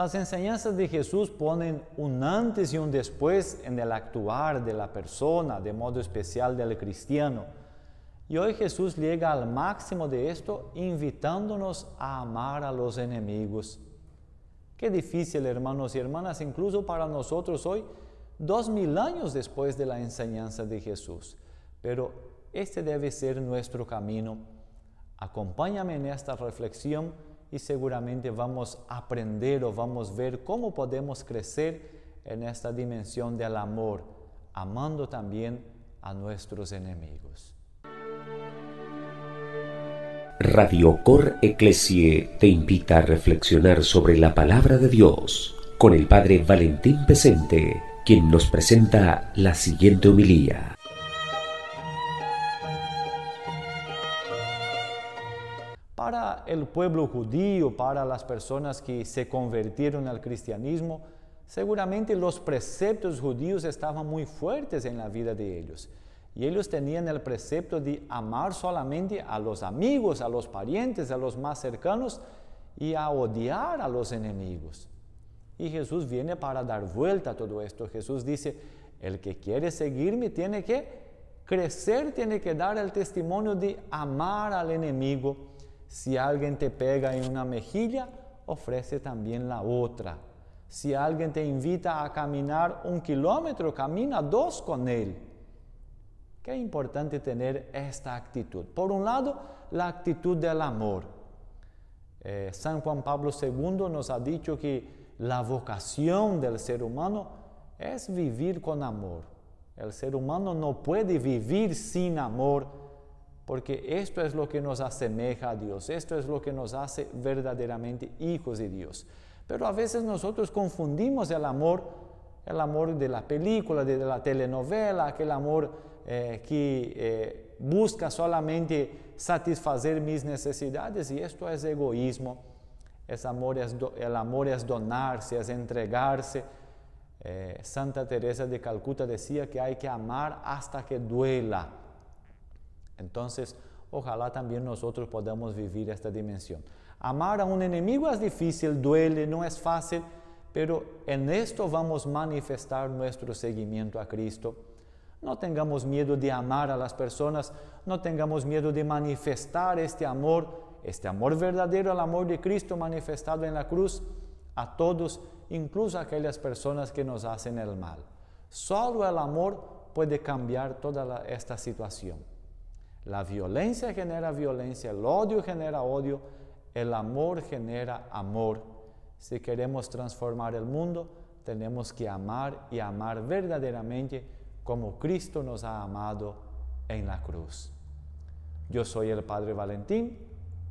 Las enseñanzas de Jesús ponen un antes y un después en el actuar de la persona, de modo especial del cristiano. Y hoy Jesús llega al máximo de esto invitándonos a amar a los enemigos. Qué difícil, hermanos y hermanas, incluso para nosotros hoy, dos mil años después de la enseñanza de Jesús. Pero este debe ser nuestro camino. Acompáñame en esta reflexión y seguramente vamos a aprender o vamos a ver cómo podemos crecer en esta dimensión del amor, amando también a nuestros enemigos. Radio Cor Ecclesie te invita a reflexionar sobre la palabra de Dios con el Padre Valentín Pesente, quien nos presenta la siguiente homilía. el pueblo judío, para las personas que se convirtieron al cristianismo, seguramente los preceptos judíos estaban muy fuertes en la vida de ellos. Y ellos tenían el precepto de amar solamente a los amigos, a los parientes, a los más cercanos y a odiar a los enemigos. Y Jesús viene para dar vuelta a todo esto. Jesús dice, el que quiere seguirme tiene que crecer, tiene que dar el testimonio de amar al enemigo, si alguien te pega en una mejilla, ofrece también la otra. Si alguien te invita a caminar un kilómetro, camina dos con él. Qué importante tener esta actitud. Por un lado, la actitud del amor. Eh, San Juan Pablo II nos ha dicho que la vocación del ser humano es vivir con amor. El ser humano no puede vivir sin amor porque esto es lo que nos asemeja a Dios, esto es lo que nos hace verdaderamente hijos de Dios. Pero a veces nosotros confundimos el amor, el amor de la película, de la telenovela, aquel amor eh, que eh, busca solamente satisfacer mis necesidades y esto es egoísmo. Es amor, el amor es donarse, es entregarse. Eh, Santa Teresa de Calcuta decía que hay que amar hasta que duela entonces, ojalá también nosotros podamos vivir esta dimensión. Amar a un enemigo es difícil, duele, no es fácil, pero en esto vamos a manifestar nuestro seguimiento a Cristo. No tengamos miedo de amar a las personas, no tengamos miedo de manifestar este amor, este amor verdadero, el amor de Cristo manifestado en la cruz a todos, incluso a aquellas personas que nos hacen el mal. Solo el amor puede cambiar toda esta situación. La violencia genera violencia, el odio genera odio, el amor genera amor. Si queremos transformar el mundo, tenemos que amar y amar verdaderamente como Cristo nos ha amado en la cruz. Yo soy el Padre Valentín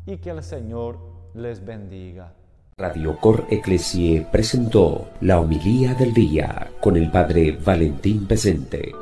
y que el Señor les bendiga. Radio Cor Ecclesie presentó la homilía del día con el Padre Valentín presente.